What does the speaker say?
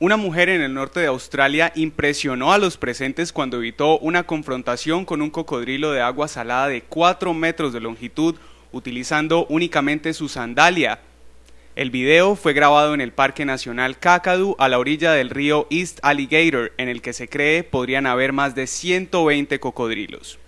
Una mujer en el norte de Australia impresionó a los presentes cuando evitó una confrontación con un cocodrilo de agua salada de 4 metros de longitud utilizando únicamente su sandalia. El video fue grabado en el Parque Nacional Kakadu a la orilla del río East Alligator, en el que se cree podrían haber más de 120 cocodrilos.